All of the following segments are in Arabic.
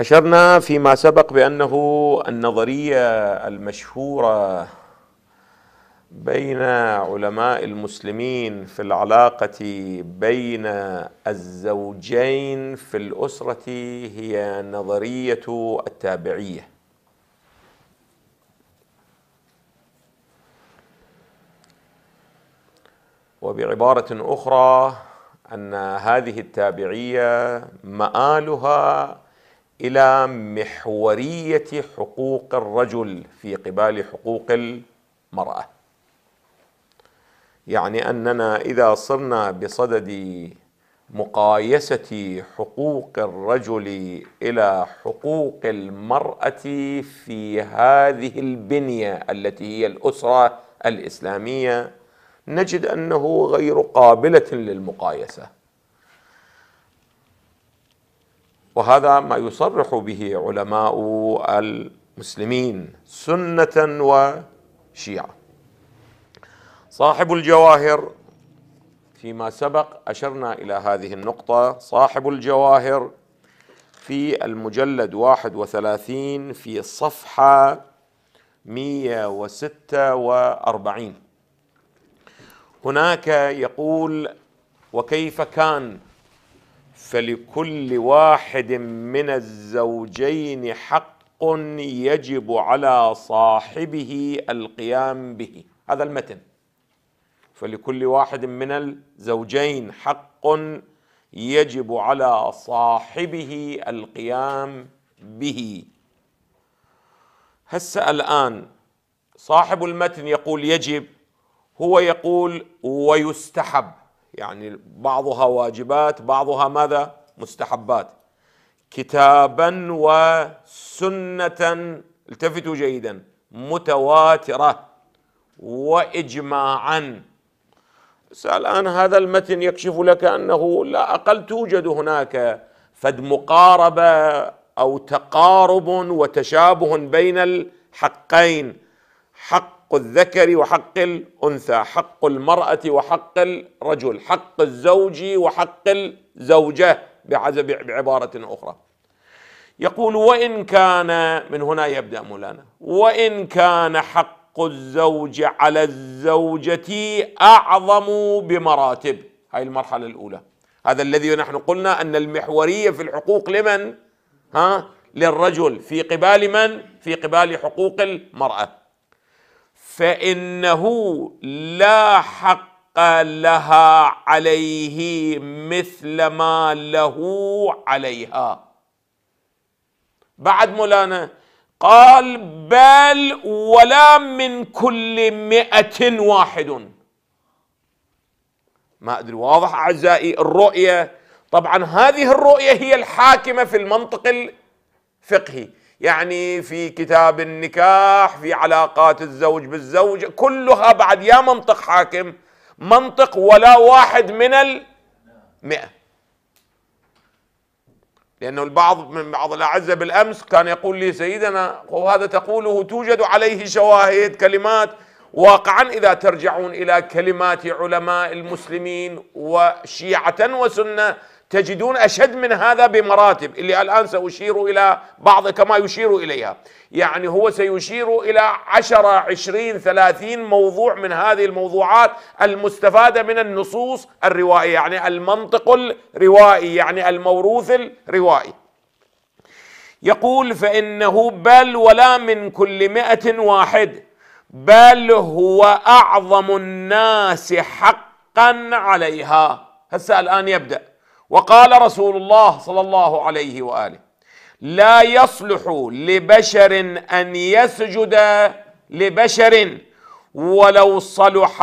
أشرنا فيما سبق بأنه النظرية المشهورة بين علماء المسلمين في العلاقة بين الزوجين في الأسرة هي نظرية التابعية وبعبارة أخرى أن هذه التابعية مآلها الى محوريه حقوق الرجل في قبال حقوق المراه يعني اننا اذا صرنا بصدد مقايسه حقوق الرجل الى حقوق المراه في هذه البنيه التي هي الاسره الاسلاميه نجد انه غير قابله للمقايسه وهذا ما يصرح به علماء المسلمين سنة وشيعة صاحب الجواهر فيما سبق أشرنا إلى هذه النقطة صاحب الجواهر في المجلد 31 في الصفحة 146 هناك يقول وكيف كان فلكل واحد من الزوجين حق يجب على صاحبه القيام به هذا المتن فلكل واحد من الزوجين حق يجب على صاحبه القيام به هسه الان صاحب المتن يقول يجب هو يقول ويستحب يعني بعضها واجبات بعضها ماذا مستحبات كتابا وسنه التفتوا جيدا متواتره واجماعا الان هذا المتن يكشف لك انه لا اقل توجد هناك فد مقاربه او تقارب وتشابه بين الحقين حق حق الذكر وحق الانثى حق المراه وحق الرجل حق الزوج وحق الزوجه بعزب بعباره اخرى يقول وان كان من هنا يبدا مولانا وان كان حق الزوج على الزوجه اعظم بمراتب هاي المرحله الاولى هذا الذي نحن قلنا ان المحوريه في الحقوق لمن ها للرجل في قبال من في قبال حقوق المراه فانه لا حق لها عليه مثل ما له عليها بعد مولانا قال بل ولا من كل مئة واحد ما أدري واضح أعزائي الرؤية طبعا هذه الرؤية هي الحاكمة في المنطق الفقهي يعني في كتاب النكاح في علاقات الزوج بالزوجة كلها بعد يا منطق حاكم منطق ولا واحد من المئة لأنه البعض من بعض الأعزة بالأمس كان يقول لي سيدنا وهذا تقوله توجد عليه شواهد كلمات واقعا إذا ترجعون إلى كلمات علماء المسلمين وشيعة وسنة تجدون أشد من هذا بمراتب اللي الآن سأشير إلى بعض كما يشير إليها يعني هو سيشير إلى عشرة عشرين ثلاثين موضوع من هذه الموضوعات المستفادة من النصوص الروائية يعني المنطق الروائي يعني الموروث الروائي يقول فإنه بل ولا من كل مئة واحد بل هو أعظم الناس حقا عليها هسه الآن يبدأ وقال رسول الله صلى الله عليه واله لا يصلح لبشر ان يسجد لبشر ولو صلح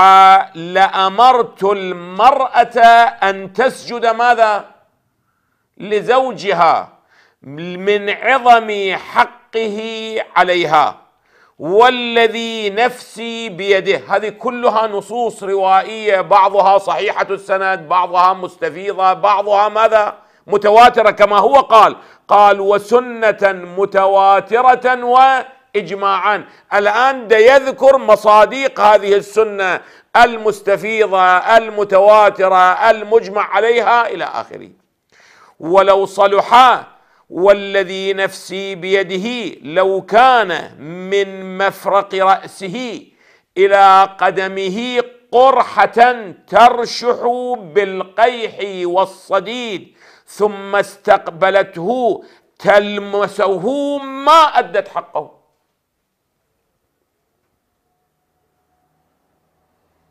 لامرت المراه ان تسجد ماذا لزوجها من عظم حقه عليها والذي نفسي بيده هذه كلها نصوص روائية بعضها صحيحة السند بعضها مستفيضة بعضها ماذا متواترة كما هو قال قال وسنة متواترة وإجماعا الآن دا يذكر مصاديق هذه السنة المستفيضة المتواترة المجمع عليها إلى آخره ولو صلحا والذي نفسي بيده لو كان من مفرق راسه الى قدمه قرحه ترشح بالقيح والصديد ثم استقبلته تلمسه ما ادت حقه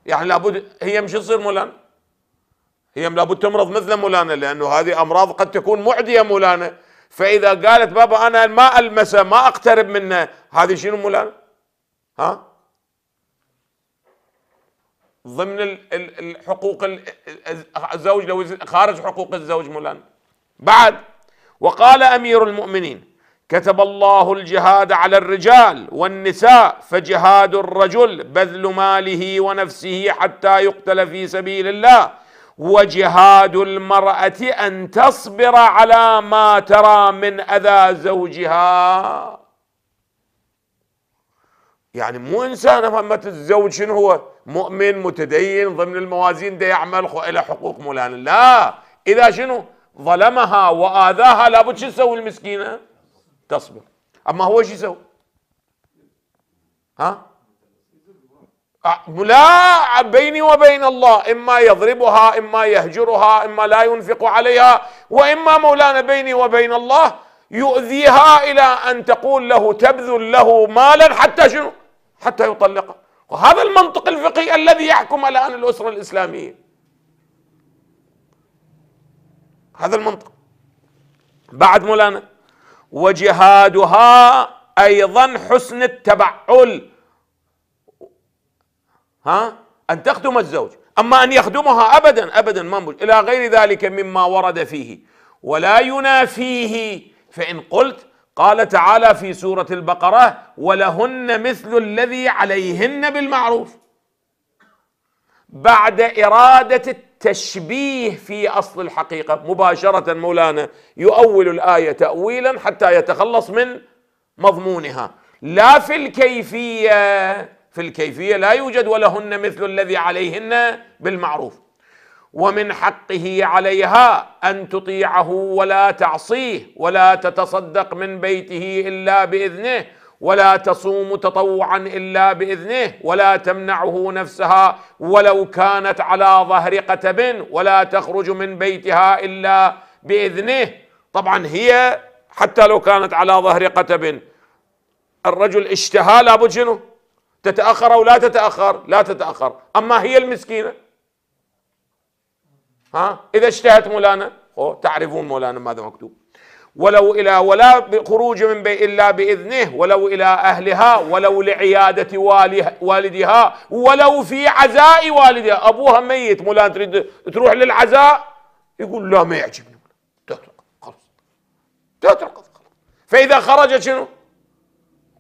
يعني لابد هي مش تصير مولانا هي لابد تمرض مثل مولانا لانه هذه امراض قد تكون معديه مولانا فاذا قالت بابا انا ما المسه ما اقترب منه هذه شنو مولانا؟ ها؟ ضمن الحقوق الزوج لو خارج حقوق الزوج مولانا بعد وقال امير المؤمنين كتب الله الجهاد على الرجال والنساء فجهاد الرجل بذل ماله ونفسه حتى يقتل في سبيل الله وجهاد المرأة أن تصبر على ما ترى من أذى زوجها يعني مو إنسانة فما الزوج شنو هو مؤمن متدين ضمن الموازين ده يعمل إلى حقوق مولانا لا إذا شنو ظلمها وآذاها لابد شو تسوي المسكينة تصبر أما هو شو يسوي ها لا بيني وبين الله إما يضربها إما يهجرها إما لا ينفق عليها وإما مولانا بيني وبين الله يؤذيها إلى أن تقول له تبذل له مالا حتى شنو حتى يطلقها وهذا المنطق الفقهي الذي يحكم الآن الأسرة الإسلامية هذا المنطق بعد مولانا وجهادها أيضا حسن التبعل ها أن تخدم الزوج أما أن يخدمها أبدا أبدا ما إلى غير ذلك مما ورد فيه ولا ينافيه فإن قلت قال تعالى في سورة البقرة ولهن مثل الذي عليهن بالمعروف بعد إرادة التشبيه في أصل الحقيقة مباشرة مولانا يؤول الآية تأويلا حتى يتخلص من مضمونها لا في الكيفية في الكيفية لا يوجد ولهن مثل الذي عليهن بالمعروف ومن حقه عليها أن تطيعه ولا تعصيه ولا تتصدق من بيته إلا بإذنه ولا تصوم تطوعا الا باذنه ولا تمنعه نفسها ولو كانت على ظهر قتب ولا تخرج من بيتها الا باذنه طبعا هي حتى لو كانت على ظهر قتب الرجل اشتهى لابد شنو تتأخر أو لا تتأخر لا تتأخر أما هي المسكينة ها إذا اشتهت مولانا تعرفون مولانا ماذا مكتوب ولو إلى ولا خروج من بي إلا بإذنه ولو إلى أهلها ولو لعيادة والدها ولو في عزاء والدها أبوها ميت مولانا تريد تروح للعزاء يقول لا ما يعجبني تترك خلاص تترك فإذا خرج شنو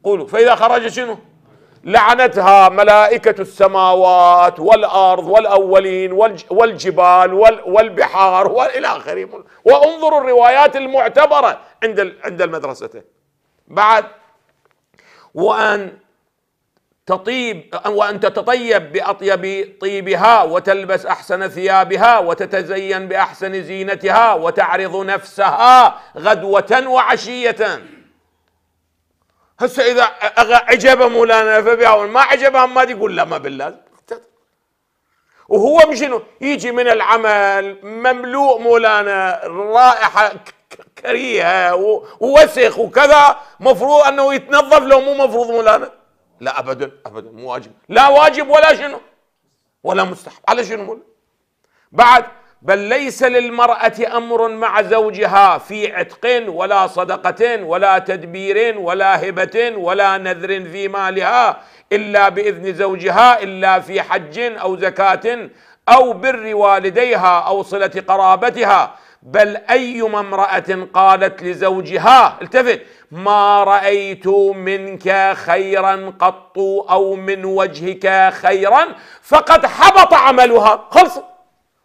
قولوا فإذا خرج شنو لعنتها ملائكة السماوات والأرض والأولين والجبال والبحار والى آخره وانظروا الروايات المعتبرة عند عند المدرسة بعد وأن تطيب وأن تتطيب بأطيب طيبها وتلبس أحسن ثيابها وتتزين بأحسن زينتها وتعرض نفسها غدوة وعشية هسه اذا عجب مولانا فبيعاون ما عجبها ما يقول لا ما بالله وهو مشنو يجي من العمل مملوء مولانا رائحه كريهه ووسخ وكذا مفروض انه يتنظف لو مو مفروض مولانا لا ابدا ابدا مو واجب لا واجب ولا شنو ولا مستحب على شنو مولانا بعد بل ليس للمرأة أمر مع زوجها في عتق ولا صدقة ولا تدبير ولا هبة ولا نذر في مالها إلا بإذن زوجها إلا في حج أو زكاة أو بر والديها أو صلة قرابتها بل أيما امرأة قالت لزوجها التفت ما رأيت منك خيرا قط أو من وجهك خيرا فقد حبط عملها خلصوا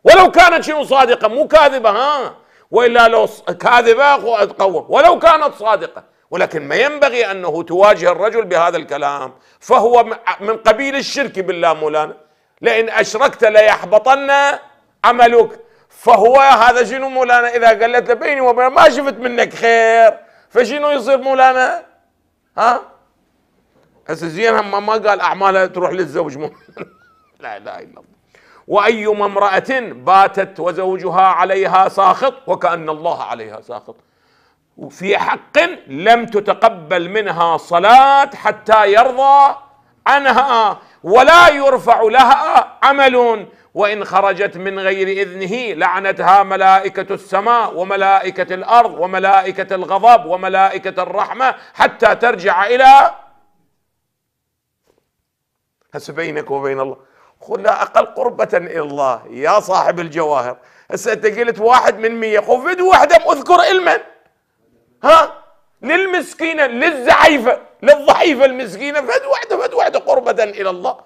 ولو كانت شنو صادقه مو كاذبه ها والا لو كاذبه تقوم ولو كانت صادقه ولكن ما ينبغي انه تواجه الرجل بهذا الكلام فهو من قبيل الشرك بالله مولانا لئن اشركت ليحبطن عملك فهو هذا شنو مولانا اذا قلت له بيني وبين ما شفت منك خير فشنو يصير مولانا ها هسه زين ما قال اعمالها تروح للزوج مولانا لا اله الا الله وايما امراه باتت وزوجها عليها ساخط وكان الله عليها ساخط في حق لم تتقبل منها صلاه حتى يرضى عنها ولا يرفع لها عمل وان خرجت من غير اذنه لعنتها ملائكه السماء وملائكه الارض وملائكه الغضب وملائكه الرحمه حتى ترجع الى هسه بينك وبين الله خلها اقل قربة الى الله يا صاحب الجواهر هسه انت قلت واحد من مية خفد وحده اذكر المن ها للمسكينة للزعيفة للضعيفة المسكينة فد وحده فد وحده قربة الى الله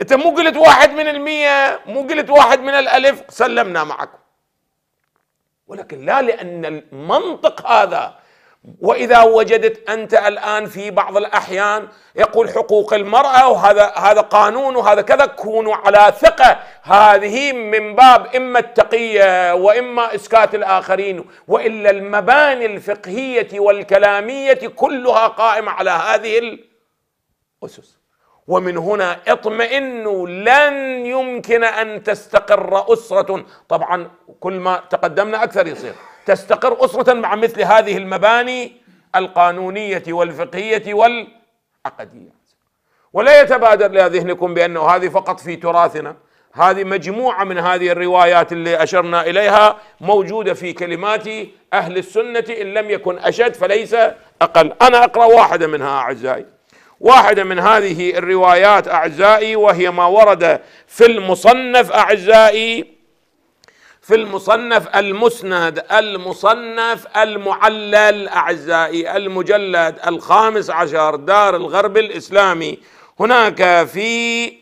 انت مو قلت واحد من المية مو قلت واحد من الالف سلمنا معكم ولكن لا لان المنطق هذا واذا وجدت انت الان في بعض الاحيان يقول حقوق المراه وهذا هذا قانون وهذا كذا كونوا على ثقه هذه من باب اما التقيه واما اسكات الاخرين والا المباني الفقهيه والكلاميه كلها قائمه على هذه الاسس ومن هنا اطمئنوا لن يمكن ان تستقر اسره طبعا كل ما تقدمنا اكثر يصير تستقر أسرة مع مثل هذه المباني القانونية والفقهية والعقدية ولا يتبادر إلى ذهنكم بأنه هذه فقط في تراثنا هذه مجموعة من هذه الروايات اللي أشرنا إليها موجودة في كلمات أهل السنة إن لم يكن أشد فليس أقل أنا أقرأ واحدة منها أعزائي واحدة من هذه الروايات أعزائي وهي ما ورد في المصنف أعزائي في المصنف المسند المصنف المعلل أعزائي المجلد الخامس عشر دار الغرب الإسلامي هناك في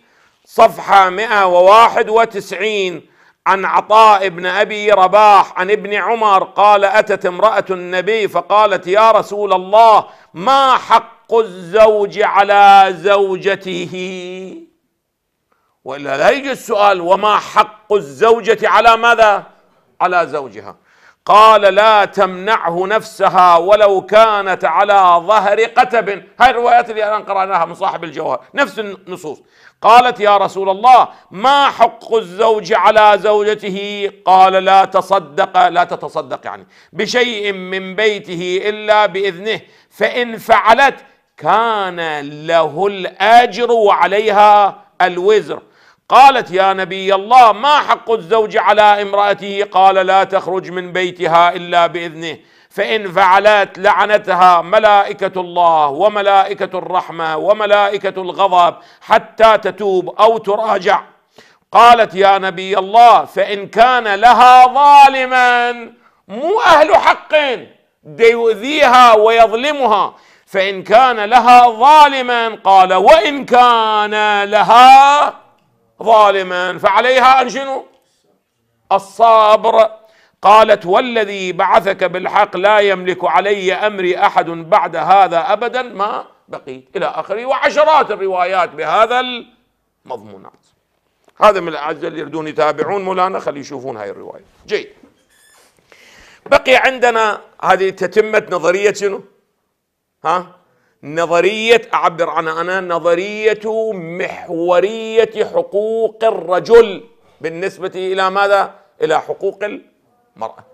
صفحة 191 عن عطاء بن أبي رباح عن ابن عمر قال أتت امرأة النبي فقالت يا رسول الله ما حق الزوج على زوجته والا لا يجي السؤال وما حق الزوجه على ماذا؟ على زوجها قال لا تمنعه نفسها ولو كانت على ظهر قتب هاي الروايات اللي الان قراناها من صاحب الجوهر نفس النصوص قالت يا رسول الله ما حق الزوج على زوجته قال لا تصدق لا تتصدق يعني بشيء من بيته الا باذنه فان فعلت كان له الاجر وعليها الوزر قالت يا نبي الله ما حق الزوج على امرأته قال لا تخرج من بيتها إلا بإذنه فإن فعلت لعنتها ملائكة الله وملائكة الرحمة وملائكة الغضب حتى تتوب أو تراجع قالت يا نبي الله فإن كان لها ظالما مو أهل حق يؤذيها ويظلمها فإن كان لها ظالما قال وإن كان لها ظالما فعليها أن شنو الصبر قالت والذي بعثك بالحق لا يملك علي أمري أحد بعد هذا أبدا ما بقيت إلى آخره وعشرات الروايات بهذا المضمونات هذا من الأعزاء اللي يردون يتابعون مولانا خلي يشوفون هاي الرواية جيد بقي عندنا هذه تتمة نظرية شنو ها نظرية أعبر عنها أنا نظرية محورية حقوق الرجل بالنسبة إلى ماذا؟ إلى حقوق المرأة